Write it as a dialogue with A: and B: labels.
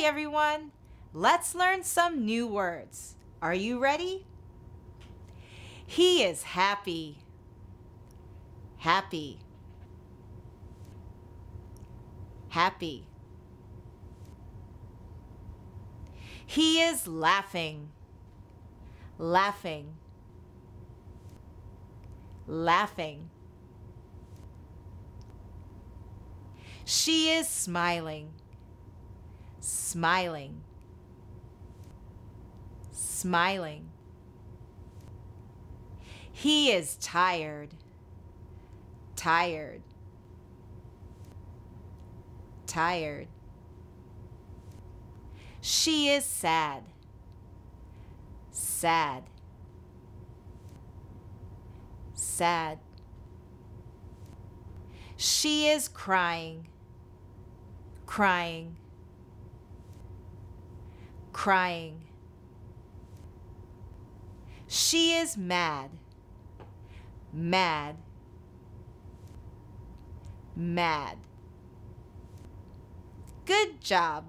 A: Hey everyone, let's learn some new words. Are you ready? He is happy. Happy. Happy. He is laughing. Laughing. Laughing. She is smiling smiling, smiling. He is tired, tired, tired. She is sad, sad, sad. She is crying, crying crying. She is mad, mad, mad. Good job.